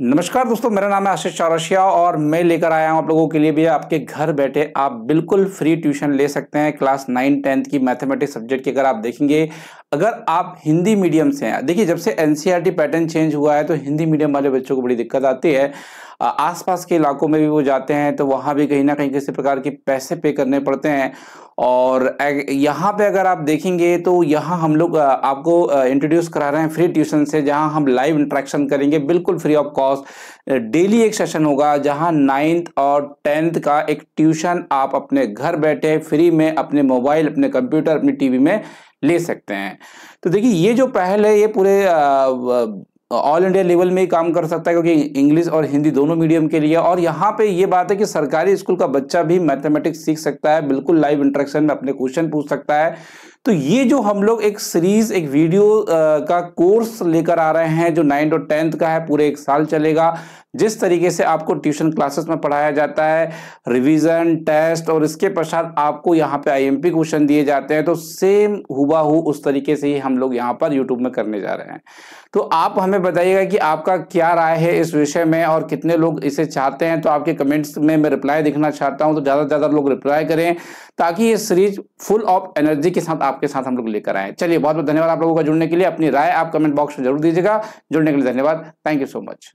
नमस्कार दोस्तों मेरा नाम है आशीष चौरसिया और मैं लेकर आया हूं आप लोगों के लिए भी आपके घर बैठे आप बिल्कुल फ्री ट्यूशन ले सकते हैं क्लास नाइन टेंथ की मैथमेटिक्स सब्जेक्ट की अगर आप देखेंगे अगर आप हिंदी मीडियम से हैं देखिए जब से एनसीईआरटी पैटर्न चेंज हुआ है तो हिंदी मीडियम वाले बच्चों को बड़ी दिक्कत आती है आसपास के इलाकों में भी वो जाते हैं तो वहाँ भी कहीं ना कहीं किसी प्रकार के पैसे पे करने पड़ते हैं और यहाँ पे अगर आप देखेंगे तो यहाँ हम लोग आपको इंट्रोड्यूस करा रहे हैं फ्री ट्यूशन से जहाँ हम लाइव इंट्रैक्शन करेंगे बिल्कुल फ्री ऑफ कॉस्ट डेली एक सेशन होगा जहाँ नाइन्थ और टेंथ का एक ट्यूशन आप अपने घर बैठे फ्री में अपने मोबाइल अपने कंप्यूटर अपनी टीवी में ले सकते हैं तो देखिए ये जो पहल है ये पूरे ऑल इंडिया लेवल में ही काम कर सकता है क्योंकि इंग्लिश और हिंदी दोनों मीडियम के लिए और यहाँ पे ये बात है कि सरकारी स्कूल का बच्चा भी मैथमेटिक्स सीख सकता है बिल्कुल लाइव इंटरेक्शन में अपने क्वेश्चन पूछ सकता है तो ये जो हम लोग एक सीरीज एक वीडियो का कोर्स लेकर आ रहे हैं जो नाइन्थ और टेंथ का है पूरे एक साल चलेगा जिस तरीके से आपको ट्यूशन क्लासेस में पढ़ाया जाता है रिवीजन टेस्ट और इसके पश्चात आपको यहाँ पे आईएमपी क्वेश्चन दिए जाते हैं तो सेम हुआ हु उस तरीके से ही हम लोग यहाँ पर यूट्यूब में करने जा रहे हैं तो आप हमें बताइएगा कि आपका क्या राय है इस विषय में और कितने लोग इसे चाहते हैं तो आपके कमेंट्स में मैं रिप्लाई देखना चाहता हूँ तो ज़्यादा से ज़्यादा लोग रिप्लाई करें ताकि ये सीरीज फुल ऑफ एनर्जी के साथ आप आपके साथ हम लोग लेकर आए चलिए बहुत बहुत धन्यवाद आप लोगों का जुड़ने के लिए अपनी राय आप कमेंट बॉक्स में जरूर दीजिएगा जुड़ने के लिए धन्यवाद थैंक यू सो मच